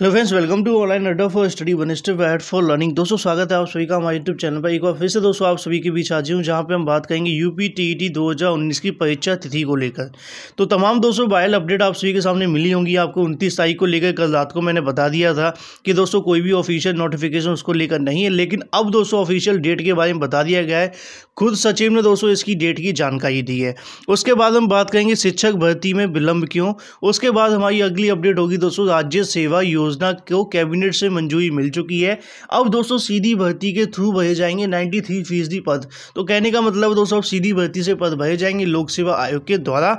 hello friends welcome to online Adda for study one step ahead for learning दोस्तों स्वागत है आप सभी का हमारे यूट्यूब चैनल पर एक बार फिर से दोस्तों आप सभी के बीच आ हूँ जहाँ पे हम बात करेंगे यूपी टीईटी 2019 की परीक्षा तिथि को लेकर तो तमाम दोस्तों बायल अपडेट आप सभी के सामने मिली होंगी आपको उनतीस तारीख को लेकर कल रात को मैंने बता दिया था कि दोस्तों कोई भी ऑफिशियल नोटिफिकेशन उसको लेकर नहीं है लेकिन अब दोस्तों ऑफिशियल डेट के बारे में बता दिया गया है खुद सचिव ने दोस्तों इसकी डेट की जानकारी दी है उसके बाद हम बात करेंगे शिक्षक भर्ती में विलंब क्यों उसके बाद हमारी अगली अपडेट होगी दोस्तों राज्य सेवा योजना योजना को कैबिनेट से मंजूरी मिल चुकी है अब दोस्तों सीधी भर्ती के थ्रू भरे जाएंगे नाइन्टी थ्री फीसदी पद तो कहने का मतलब दोस्तों अब सीधी भर्ती से पद भरे जाएंगे लोक सेवा आयोग के द्वारा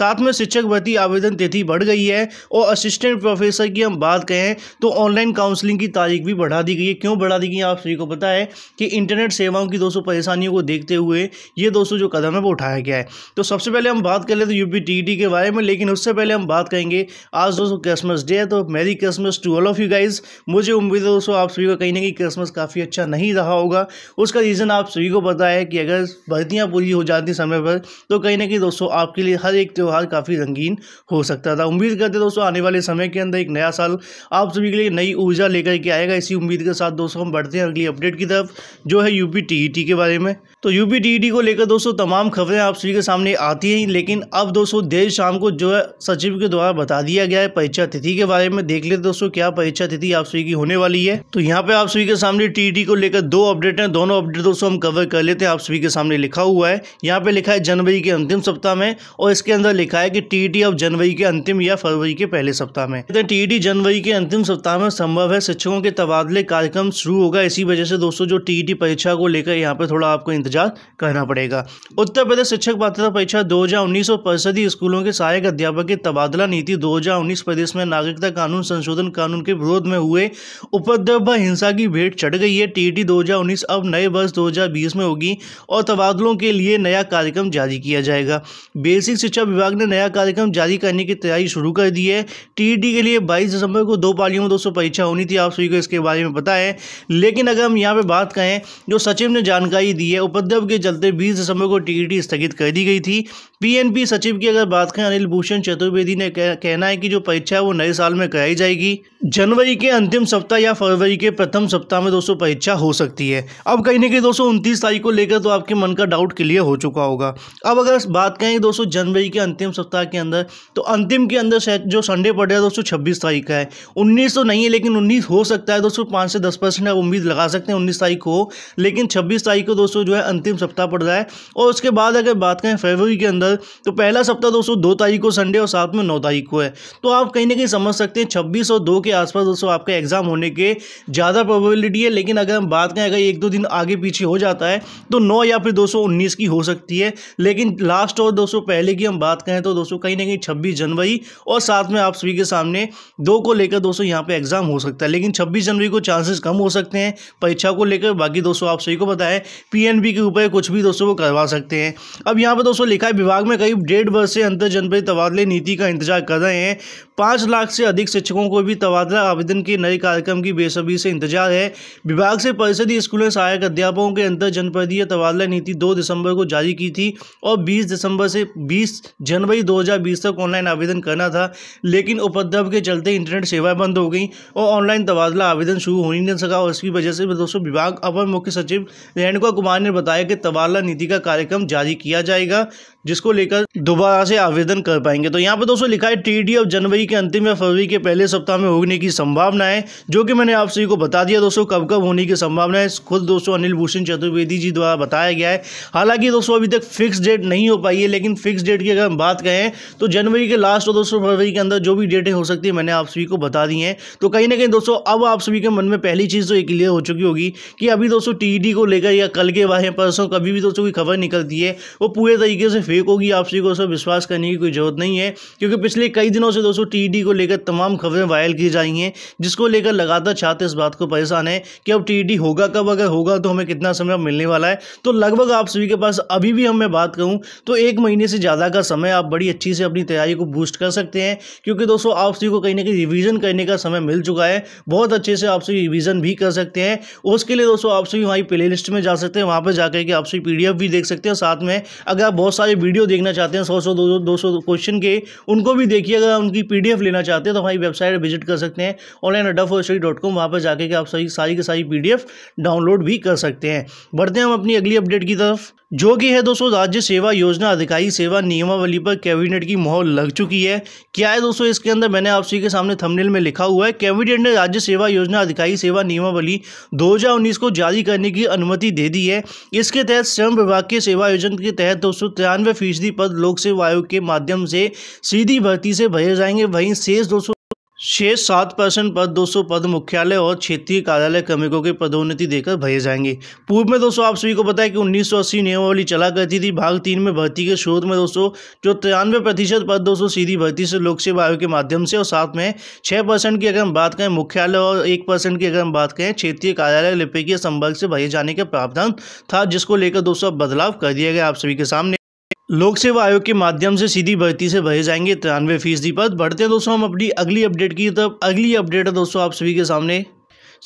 साथ में शिक्षक भर्ती आवेदन तिथि बढ़ गई है और असिस्टेंट प्रोफेसर की हम बात कहें तो ऑनलाइन काउंसलिंग की तारीख भी बढ़ा दी गई है क्यों बढ़ा दी गई आप सभी को पता है कि इंटरनेट सेवाओं की दोस्तों परेशानियों को देखते हुए ये दोस्तों जो कदम है वो उठाया गया है तो सबसे पहले हम बात कर ले तो यूपी टी के बारे में लेकिन उससे पहले हम बात करेंगे आज दोस्तों क्रिसमस डे है तो merry Christmas Christmas to all of you guys मुझे उम्मीद है दोस्तों आप सभी को कहीं ना कहीं क्रिसमस काफ़ी अच्छा नहीं रहा होगा उसका रीज़न आप सभी को पता है कि अगर भर्तियाँ पूरी हो जाती समय पर तो कहीं ना कहीं दोस्तों आपके लिए हर एक त्यौहार काफ़ी रंगीन हो सकता था उम्मीद करते दोस्तों आने वाले समय के अंदर एक नया साल आप सभी के लिए नई ऊर्जा लेकर के आएगा इसी उम्मीद के साथ दोस्तों हम बढ़ते हैं अगली अपडेट की तरफ जो है यू पी e के बारे में तो यू पी e को लेकर दोस्तों तमाम खबरें आप सभी के सामने आती हैं लेकिन अब दोस्तों देर शाम को जो है सचिव के द्वारा बता दिया गया है परीक्षा तिथि के बारे में देख लेते दोस्तों दोस्तों क्या परीक्षा तिथि आप सभी की होने वाली है तो यहाँ पे आप सभी के सामने टीटी e को लेकर दो अपडेट हैं दोनों अपडेट दोस्तों हम कवर कर लेते हैं आप सभी के सामने लिखा हुआ है यहाँ पे लिखा है जनवरी के अंतिम सप्ताह में और इसके अंदर लिखा है कि टीईटी e अब जनवरी के अंतिम या फरवरी के पहले सप्ताह में टीईटी e जनवरी के अंतिम सप्ताह में संभव है शिक्षकों के तबादले कार्यक्रम शुरू होगा इसी वजह से दोस्तों जो टीईटी परीक्षा को लेकर यहाँ पे थोड़ा आपको इंतजार करना पड़ेगा उत्तर प्रदेश शिक्षक पात्रता परीक्षा दो और परिषदी स्कूलों के सहायक अध्यापक के तबादला नीति दो प्रदेश में नागरिकता कानून संशोधन कानून के विरोध में हुए उपद्रव व हिंसा की भेंट चढ़ गई है टीईटी 2019 अब नए वर्ष 2020 में होगी और तबादलों के लिए नया कार्यक्रम जारी किया जाएगा बेसिक शिक्षा विभाग ने नया कार्यक्रम जारी करने की तैयारी शुरू कर दी है टीईटी के लिए बाईस दिसंबर को दो पालियों में दो परीक्षा होनी थी आप सभी को इसके बारे में पता है लेकिन अगर हम यहाँ पर बात करें जो सचिव ने जानकारी दी है उपद्रव के चलते बीस दिसंबर को टीईटी स्थगित कर दी गई थी पीएनपी सचिव की अगर बात करें अनिल भूषण चतुर्वेदी ने कहना है कि जो परीक्षा है वो नए साल में कराई जाएगी जनवरी के अंतिम सप्ताह या फरवरी के प्रथम सप्ताह में दोस्तों परीक्षा हो सकती है अब कहीं ना कहीं दोस्तों उनतीस तारीख को लेकर तो आपके मन का डाउट क्लियर हो चुका होगा अब अगर बात करें दोस्तों जनवरी के अंतिम सप्ताह के अंदर तो अंतिम के अंदर जो संडे पड़ रहा है दोस्तों छब्बीस तारीख का है उन्नीस तो नहीं है लेकिन उन्नीस हो सकता है दोस्तों पाँच से दस परसेंट आप उम्मीद लगा सकते हैं उन्नीस तारीख को लेकिन छब्बीस तारीख को दोस्तों जो है अंतिम सप्ताह पड़ रहा है और उसके बाद अगर बात करें फरवरी के अंदर तो पहला सप्ताह दोस्तों दो तारीख को संडे और साथ में नौ तारीख को है तो आप कहीं ना कहीं समझ सकते हैं छब्बीस और दो के आसपास दोस्तों आपका एग्ज़ाम होने के ज़्यादा प्रोबेबिलिटी है लेकिन अगर हम बात करें अगर एक दो दिन आगे पीछे हो जाता है तो नौ या फिर दो की हो सकती है लेकिन लास्ट और दोस्तों पहले की हम बात करें तो दोस्तों कहीं ना कहीं छब्बीस जनवरी और साथ में आप सभी के सामने दो को लेकर दोस्तों यहाँ पे एग्ज़ाम हो सकता है लेकिन छब्बीस जनवरी को चांसेस कम हो सकते हैं परीक्षा को लेकर बाकी दोस्तों आप सभी को बताएं पीएनबी के ऊपर कुछ भी दोस्तों को करवा सकते हैं अब यहां पर दोस्तों लिखा है विभाग में करीब डेढ़ वर्ष से अंतर जनपद तबादले नीति का इंतजार कर रहे हैं पांच लाख से अधिक शिक्षकों को भी भी तबादला आवेदन के नए कार्यक्रम की बेसब्री से इंतजार है विभाग से परिषदीय स्कूलों सहायक अध्यापकों के अंतर जनपदीय तबादला नीति दो दिसंबर को जारी की थी और बीस दिसंबर से बीस जनवरी दो तक ऑनलाइन आवेदन करना था लेकिन उपद्रव के चलते इंटरनेट सेवाएं बंद हो गई और ऑनलाइन तबादला आवेदन शुरू हो ही नहीं सका और इसकी वजह से दोस्तों विभाग अपर मुख्य सचिव रेणुका कुमार ने बताया कि तबादला नीति का कार्यक्रम जारी किया जाएगा जिसको लेकर दोबारा से आवेदन कर पाएंगे तो यहाँ पर दोस्तों लिखा है टीडी अब जनवरी के अंतिम या फरवरी के पहले सप्ताह में होने की संभावना है जो कि मैंने आप सभी को बता दिया दोस्तों कब कब होने की संभावना है खुद दोस्तों अनिल भूषण चतुर्वेदी जी द्वारा बताया गया है हालांकि दोस्तों अभी तक फिक्स डेट नहीं हो पाई है लेकिन फिक्स डेट की अगर हम बात करें तो जनवरी के लास्ट और दोस्तों फरवरी के अंदर जो भी डेटें हो सकती है मैंने आप सभी को बता दी हैं तो कहीं ना कहीं दोस्तों अब आप सभी के मन में पहली चीज़ तो ये क्लियर हो चुकी होगी कि अभी दोस्तों टी को लेकर या कल के बाहर परसों कभी भी दोस्तों की खबर निकलती है वो पूरे तरीके से फेक होगी आपसी को दोस्तों विश्वास करने की कोई जरूरत नहीं है क्योंकि पिछले कई दिनों से दोस्तों टी को लेकर तमाम खबरें वायरल की जा रही हैं जिसको लेकर लगातार छात्र इस बात को परेशान है कि अब टी होगा कब अगर होगा तो हमें कितना समय मिलने वाला है तो लगभग आप सभी के पास अभी भी हम मैं बात करूँ तो एक महीने से ज़्यादा का समय आप बड़ी अच्छी से अपनी तैयारी को बूस्ट कर सकते हैं क्योंकि दोस्तों आप सभी को कहीं ना कहीं रिविज़न करने का समय मिल चुका है बहुत अच्छे से आप सभी रिविज़न भी कर सकते हैं उसके लिए दोस्तों आप सभी हमारी प्ले में जा सकते हैं वहाँ पर जाकर के आप सभी पी भी देख सकते हैं साथ में अगर आप बहुत सारे वीडियो देखना चाहते हैं सौ सौ दो दो सौ क्वेश्चन के उनको भी देखिए अगर उनकी पी लेना चाहते हैं तो हमारी वेबसाइट विजिट कर सकते हैं ऑनलाइन अडफ स्टडी डॉट कॉम वहाँ पर जाके आप सही सारी की सारी पी डाउनलोड भी कर सकते हैं बढ़ते हैं हम अपनी अगली अपडेट की तरफ जो कि है दोस्तों राज्य सेवा योजना अधिकारी सेवा नियमावली पर कैबिनेट की मोहर लग चुकी है क्या है दोस्तों इसके अंदर मैंने आप सभी के सामने थंबनेल में लिखा हुआ है कैबिनेट ने राज्य सेवा योजना अधिकारी सेवा नियमावली 2019 को जारी करने की अनुमति दे दी है इसके तहत श्रम विभाग के सेवा योजन के तहत दोस्तों तिरानवे फीसदी पद लोक सेवा आयोग के माध्यम से सीधी भर्ती से भरे जाएंगे वहीं शेष दोस्तों शेष सात परसेंट पद दो पद मुख्यालय और क्षेत्रीय कार्यालय क्रमिकों की पदोन्नति देकर भरे जाएंगे पूर्व में दोस्तों आप सभी को पता है कि उन्नीस सौ अस्सी नियमावली चला करती थी भाग तीन में भर्ती के शोध में दोस्तों जो तिरानवे प्रतिशत पद दोस्तों सीधी भर्ती से लोक सेवा आयोग के माध्यम से और साथ में छः परसेंट की अगर हम बात करें मुख्यालय और एक परसेंट की अगर हम बात करें क्षेत्रीय कार्यालय लिपिकीय संपर्क से भरे जाने का प्रावधान था जिसको लेकर दोस्तों अब बदलाव कर दिया गया आप सभी के सामने लोक सेवा आयोग के माध्यम से सीधी भर्ती से भरे जाएंगे तिरानवे फीसदी पद बढ़ते हैं दोस्तों हम अपनी अगली अपडेट की तब अगली अपडेट है दोस्तों आप सभी के सामने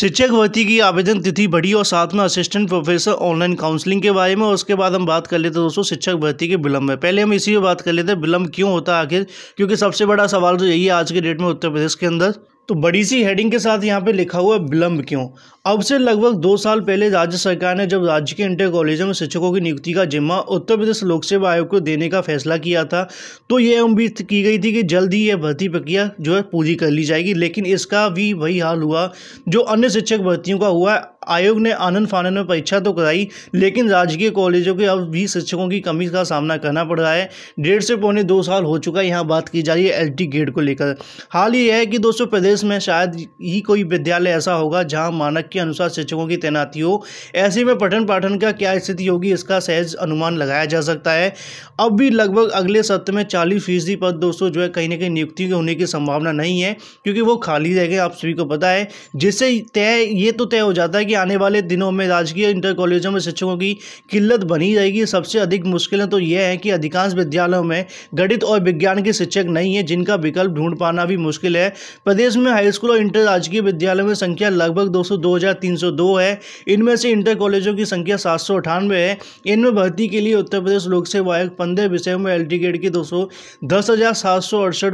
शिक्षक भर्ती की आवेदन तिथि बढ़ी और साथ में असिस्टेंट प्रोफेसर ऑनलाइन काउंसलिंग के बारे में और उसके बाद हम बात कर लेते हैं दोस्तों शिक्षक भर्ती के विलंब में पहले हम इसी में बात कर लेते हैं विलंब क्यों होता है आखिर क्योंकि सबसे बड़ा सवाल तो यही है आज के डेट में उत्तर प्रदेश के अंदर तो बड़ी सी हेडिंग के साथ यहाँ पे लिखा हुआ है विलंब क्यों अब से लगभग दो साल पहले राज्य सरकार ने जब राज्य के इंटर कॉलेजों में शिक्षकों की नियुक्ति का जिम्मा उत्तर प्रदेश लोक सेवा आयोग को देने का फैसला किया था तो यह उम्मीद की गई थी कि जल्द ही यह भर्ती प्रक्रिया जो है पूरी कर ली जाएगी लेकिन इसका भी वही हाल हुआ जो अन्य शिक्षक भर्तियों का हुआ आयोग ने आनंद फानंद में परीक्षा तो कराई लेकिन राजकीय कॉलेजों के अब भी शिक्षकों की कमी का सामना करना पड़ रहा है डेढ़ से पौने दो साल हो चुका है यहाँ बात की जा रही है एलटी गेट को लेकर हाल ही है कि दोस्तों प्रदेश में शायद ही कोई विद्यालय ऐसा होगा जहाँ मानक के अनुसार शिक्षकों की तैनाती हो ऐसे में पठन पाठन का क्या स्थिति होगी इसका सहज अनुमान लगाया जा सकता है अब भी लगभग अगले सत्र में चालीस फीसदी पद दोस्तों जो है कहीं ना कहीं नियुक्ति के होने की संभावना नहीं है क्योंकि वो खाली रह गए आप सभी को पता है जिससे तय ये तो तय हो जाता है कि आने वाले दिनों में राजकीय इंटर कॉलेजों में शिक्षकों की किल्लत बनी रहेगी सबसे अधिक मुश्किलें तो यह है कि अधिकांश विद्यालयों में गणित और विज्ञान के शिक्षक नहीं है जिनका विकल्प ढूंढ पाना भी मुश्किल है प्रदेश में हाईस्कूल और इंटर राजकीय विद्यालयों में संख्या लगभग दो 2302 है इनमें से इंटर कॉलेजों की संख्या सात सौ अठानवे है इनमें भर्ती के लिए उत्तर प्रदेश लोक सेवा आयोग पंद्रह विषय में एल गेट की दो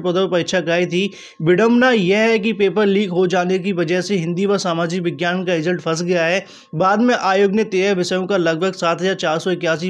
पदों पर परीक्षा कराई थी विडम्बना यह है कि पेपर लीक हो जाने की वजह से हिंदी व सामाजिक विज्ञान का रिजल्ट फंस गया है बाद में आयोग ने तेरह विषयों का लगभग सात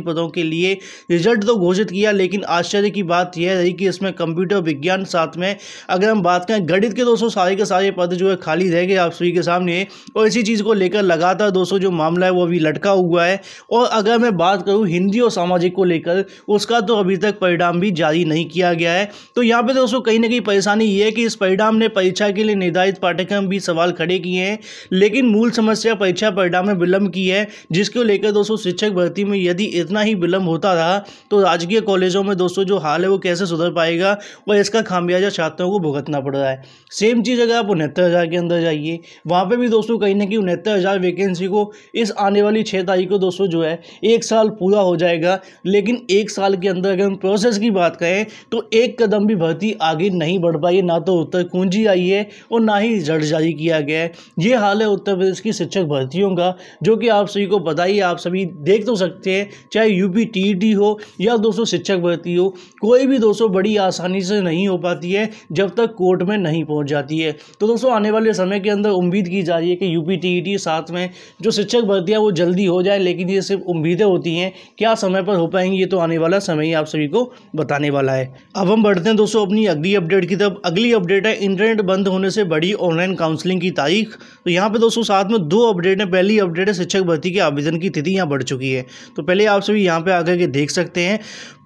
पदों के लिए रिजल्ट तो घोषित किया लेकिन आश्चर्य की बात यह रही कि इसमें कंप्यूटर विज्ञान साथ में अगर हम बात करें गणित के दोस्तों सारे के सारे पद जो है खाली रह गए आप सभी के सामने और इसी चीज़ को लेकर लगातार दोस्तों जो मामला है वो अभी लटका हुआ है और अगर मैं बात करूं हिंदी और सामाजिक को लेकर उसका तो अभी तक परिणाम भी जारी नहीं किया गया है तो यहाँ पर दोस्तों कहीं ना कहीं परेशानी ये है कि इस परिणाम ने परीक्षा के लिए निर्धारित पाठ्यक्रम भी सवाल खड़े किए हैं लेकिन मूल समस्या परीक्षा परिणाम में विलंब की है जिसको लेकर दोस्तों शिक्षक भर्ती में यदि इतना ही विलंब होता रहा तो राजकीय कॉलेजों में दोस्तों जो हाल है वो कैसे सुधर पाएगा और इसका खामियाजा छात्रों को भुगतना पड़ रहा है सेम चीज़ अगर आप उनहत्तर हज़ार के अंदर जाइए वहाँ पर भी दोस्तों कहीं ना कहीं की उनहत्तर हज़ार वैकेंसी को इस आने वाली छः तारीख को दोस्तों जो है एक साल पूरा हो जाएगा लेकिन एक साल के अंदर अगर हम प्रोसेस की बात करें तो एक कदम भी भर्ती आगे नहीं बढ़ पाई ना तो उत्तर कुंजी आई है और ना ही रिजल्ट जारी किया गया है ये हाल है उत्तर प्रदेश की शिक्षक भर्तियों का जो कि आप सभी को पता ही आप सभी देख तो सकते हैं चाहे यू पी e हो या दोस्तों शिक्षक भर्ती हो कोई भी दोस्तों बड़ी आसानी से नहीं हो पाती है जब तक कोर्ट में नहीं पहुँच जाती है तो दोस्तों आने वाले समय के अंदर उम्मीद की जा रही है कि यूपी टी साथ में जो शिक्षक भर्तियाँ वो जल्दी हो जाए लेकिन ये सिर्फ उम्मीदें होती हैं क्या समय पर हो पाएंगी ये तो आने वाला समय ही आप सभी को बताने वाला है अब हम बढ़ते हैं दोस्तों अपनी अगली अपडेट की तरफ अगली अपडेट है इंटरनेट बंद होने से बड़ी ऑनलाइन काउंसलिंग की तारीख तो यहाँ पर दोस्तों साथ में दो अपडेट हैं पहली अपडेट है शिक्षक भर्ती के आवेदन की तिथि यहाँ बढ़ चुकी है तो पहले आप सभी यहाँ पर आकर के देख सकते हैं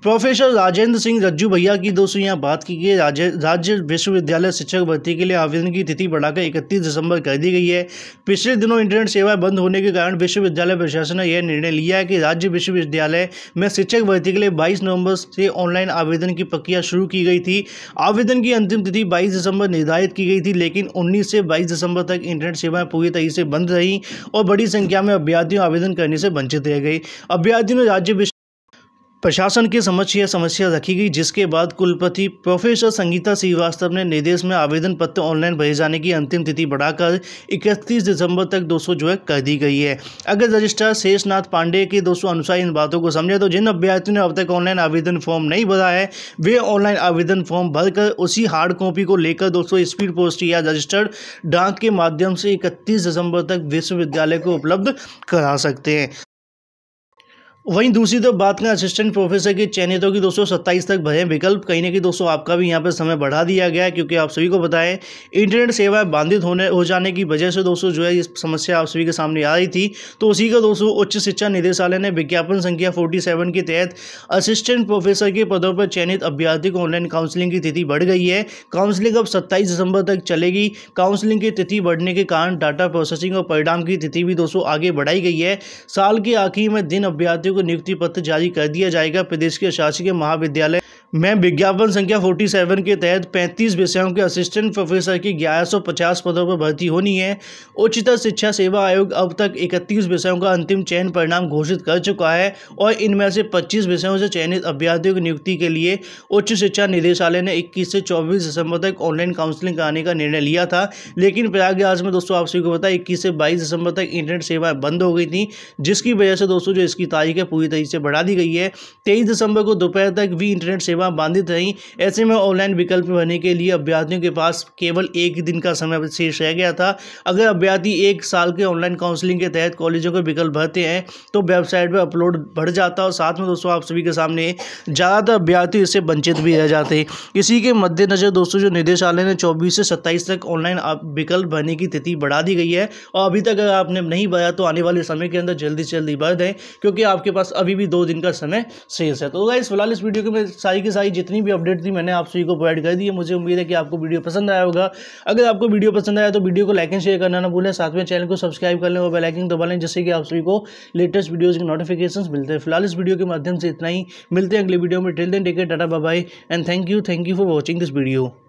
प्रोफेसर राजेंद्र सिंह रज्जू भैया की दोस्तों यहाँ बात की गई राज्य राज्य विश्वविद्यालय शिक्षक भर्ती के लिए आवेदन की तिथि बढ़ाकर इकतीस दिसंबर कर दी गई है पिछले दिनों इंटरनेट सेवाएं बंद होने के कारण विश्वविद्यालय प्रशासन ने यह निर्णय लिया है कि राज्य विश्वविद्यालय में शिक्षक भर्ती के लिए बाईस नवम्बर से ऑनलाइन आवेदन की प्रक्रिया शुरू की गई थी आवेदन की अंतिम तिथि बाईस दिसंबर निर्धारित की गई थी लेकिन उन्नीस से बाईस दिसंबर तक इंटरनेट सेवाएं पूरी तरह से बंद रहीं और बड़ी संख्या में अभ्यर्थियों आवेदन करने से वंचित रह गई अभ्यर्थियों ने राज्य प्रशासन के समक्ष यह समस्या रखी गई जिसके बाद कुलपति प्रोफेसर संगीता श्रीवास्तव ने निर्देश में आवेदन पत्र ऑनलाइन भेजे जाने की अंतिम तिथि बढ़ाकर 31 दिसंबर तक दोस्तों जो है कर दी गई है अगर रजिस्ट्रार शेषनाथ पांडे के दोस्तों अनुसार इन बातों को समझे तो जिन अभ्यर्थियों ने अब तक ऑनलाइन आवेदन फॉर्म नहीं भरा है वे ऑनलाइन आवेदन फॉर्म भरकर उसी हार्ड कॉपी को लेकर दोस्तों स्पीड पोस्ट या रजिस्टर्ड डाक के माध्यम से इकतीस दिसंबर तक विश्वविद्यालय को उपलब्ध करा सकते हैं वहीं दूसरी तरफ तो बात करें असिस्टेंट प्रोफेसर के चयनितों की 227 तक भरे विकल्प कहीं ना कहीं दोस्तों आपका भी यहाँ पर समय बढ़ा दिया गया है क्योंकि आप सभी को बताएं इंटरनेट सेवाएं बाधित होने हो जाने की वजह से दोस्तों जो है इस समस्या आप सभी के सामने आ रही थी तो उसी का दोस्तों उच्च शिक्षा निदेशालय ने विज्ञापन संख्या फोर्टी के तहत असिस्टेंट प्रोफेसर के पदों पर चयनित अभ्यर्थी को ऑनलाइन काउंसिलिंग की तिथि बढ़ गई है काउंसिलिंग अब सत्ताईस दिसंबर तक चलेगी काउंसिलिंग की तिथि बढ़ने के कारण डाटा प्रोसेसिंग और परिणाम की तिथि भी दोस्तों आगे बढ़ाई गई है साल के आखिरी में दिन अभ्यर्थियों को नियुक्ति पत्र जारी कर दिया जाएगा प्रदेश के शासकीय महाविद्यालय मैं विज्ञापन संख्या 47 के तहत 35 विषयों के असिस्टेंट प्रोफेसर की 1150 पदों पर भर्ती होनी है उच्चतर शिक्षा सेवा आयोग अब तक 31 विषयों का अंतिम चयन परिणाम घोषित कर चुका है और इनमें से 25 विषयों से चयनित अभ्यर्थियों की नियुक्ति के लिए उच्च शिक्षा निदेशालय ने 21 से 24 दिसंबर तक ऑनलाइन काउंसलिंग कराने का निर्णय लिया था लेकिन प्रयागराज में दोस्तों आप सभी को बताया इक्कीस से बाईस दिसंबर तक इंटरनेट सेवाएं बंद हो गई थी जिसकी वजह से दोस्तों जो इसकी तारीख है पूरी तरीके से बढ़ा दी गई है तेईस दिसंबर को दोपहर तक भी इंटरनेट सेवा सेवा बाधित रही ऐसे में ऑनलाइन विकल्प बनने के लिए अभ्यर्थियों के पास केवल एक दिन का समय शेष रह गया था अगर अभ्यर्थी एक साल के ऑनलाइन काउंसलिंग के तहत कॉलेजों के विकल्प भरते हैं तो वेबसाइट पर अपलोड बढ़ जाता और साथ में दोस्तों आप सभी के सामने ज़्यादातर अभ्यर्थी इससे वंचित भी रह जाते इसी के मद्देनज़र दोस्तों जो निदेशालय ने चौबीस से सत्ताईस तक ऑनलाइन विकल्प भरने की तिथि बढ़ा दी गई है और अभी तक अगर आपने नहीं भरा तो आने वाले समय के अंदर जल्दी से जल्दी भर दें क्योंकि आपके पास अभी भी दो दिन का समय शेष है तो इस फिलहाल इस वीडियो के मैं सारी की की सारी जितनी भी अपडेट थी मैंने आप सभी को प्रोवाइड कर दी है मुझे उम्मीद है कि आपको वीडियो पसंद आया होगा अगर आपको वीडियो पसंद आया तो वीडियो को लाइक एंड शेयर करना ना भूलें साथ में चैनल को सब्सक्राइब कर लें और बेलाइकिन दबा लें जिससे कि आप सभी को लेटेस्ट वीडियोज़ के नोटिफिकेशन मिलते हैं फिलहाल इस वीडियो के माध्यम से इतना ही मिलते हैं अगले वीडियो में टेल दें take tata bye and thank you thank you for watching this video